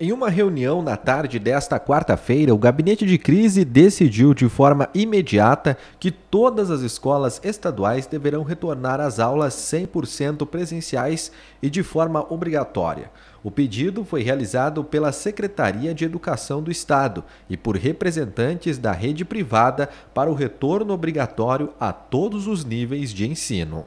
Em uma reunião na tarde desta quarta-feira, o gabinete de crise decidiu de forma imediata que todas as escolas estaduais deverão retornar às aulas 100% presenciais e de forma obrigatória. O pedido foi realizado pela Secretaria de Educação do Estado e por representantes da rede privada para o retorno obrigatório a todos os níveis de ensino.